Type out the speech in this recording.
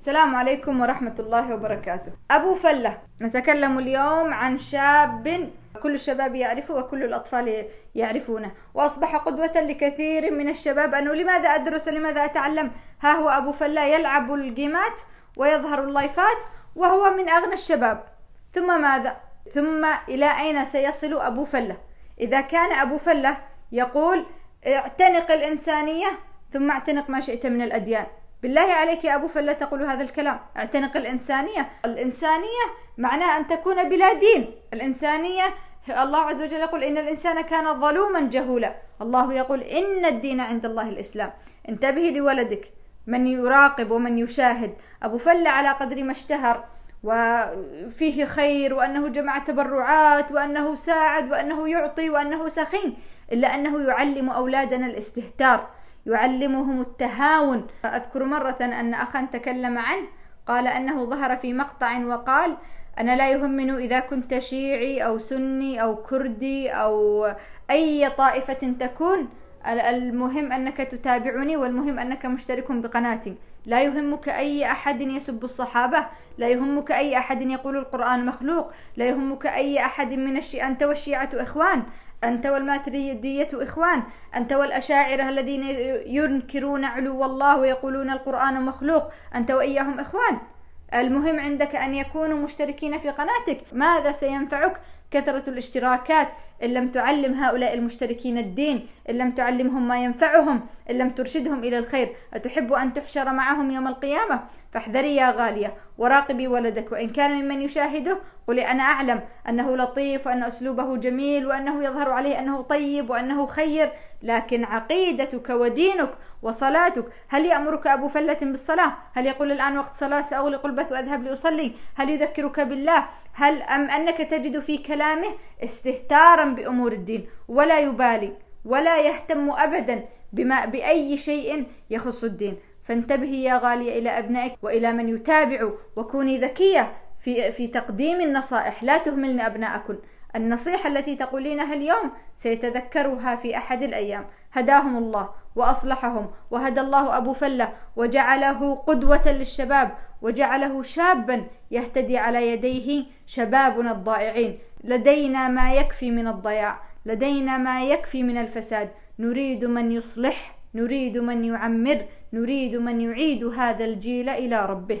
السلام عليكم ورحمة الله وبركاته أبو فلة نتكلم اليوم عن شاب كل الشباب يعرفه وكل الأطفال يعرفونه وأصبح قدوة لكثير من الشباب أنه لماذا أدرس لماذا أتعلم ها هو أبو فلة يلعب الجيمات ويظهر اللايفات وهو من أغنى الشباب ثم ماذا ثم إلى أين سيصل أبو فلة إذا كان أبو فلة يقول اعتنق الإنسانية ثم اعتنق ما شئت من الأديان بالله عليك يا أبو فلا تقول هذا الكلام اعتنق الإنسانية الإنسانية معناها أن تكون بلا دين الإنسانية الله عز وجل يقول إن الإنسان كان ظلوما جهولا الله يقول إن الدين عند الله الإسلام انتبهي لولدك من يراقب ومن يشاهد أبو فلة على قدر ما اشتهر وفيه خير وأنه جمع تبرعات وأنه ساعد وأنه يعطي وأنه سخين إلا أنه يعلم أولادنا الاستهتار يعلمهم التهاون أذكر مرة أن أخا تكلم عنه قال أنه ظهر في مقطع وقال أنا لا يهمني إذا كنت شيعي أو سني أو كردي أو أي طائفة تكون المهم أنك تتابعني والمهم أنك مشترك بقناتي لا يهمك أي أحد يسب الصحابة لا يهمك أي أحد يقول القرآن مخلوق لا يهمك أي أحد من الشيعة أنت والشيعة إخوان أنت والماتريدية إخوان أنت والأشاعرة الذين ينكرون علو الله ويقولون القرآن مخلوق أنت وإياهم إخوان المهم عندك أن يكونوا مشتركين في قناتك ماذا سينفعك كثرة الاشتراكات إن لم تعلم هؤلاء المشتركين الدين إن لم تعلمهم ما ينفعهم إن لم ترشدهم إلى الخير أتحب أن تحشر معهم يوم القيامة فاحذري يا غالية وراقبي ولدك وإن كان ممن يشاهده قولي أنا أعلم أنه لطيف وأن أسلوبه جميل وأنه يظهر عليه أنه طيب وأنه خير لكن عقيدتك ودينك وصلاتك هل يأمرك أبو فلة بالصلاة هل يقول الآن وقت صلاة سأغلق البث وأذهب لأصلي هل يذكرك بالله هل أم أنك تجد في كلامه استهتارا بأمور الدين ولا يبالي ولا يهتم أبدا بما بأي شيء يخص الدين فانتبهي يا غالية إلى أبنائك وإلى من يتابع وكوني ذكية في في تقديم النصائح لا تهملن أبناءكن النصيحة التي تقولينها اليوم سيتذكرها في أحد الأيام هداهم الله وأصلحهم وهدى الله أبو فلة وجعله قدوة للشباب وجعله شابا يهتدي على يديه شبابنا الضائعين لدينا ما يكفي من الضياع لدينا ما يكفي من الفساد نريد من يصلح نريد من يعمر نريد من يعيد هذا الجيل إلى ربه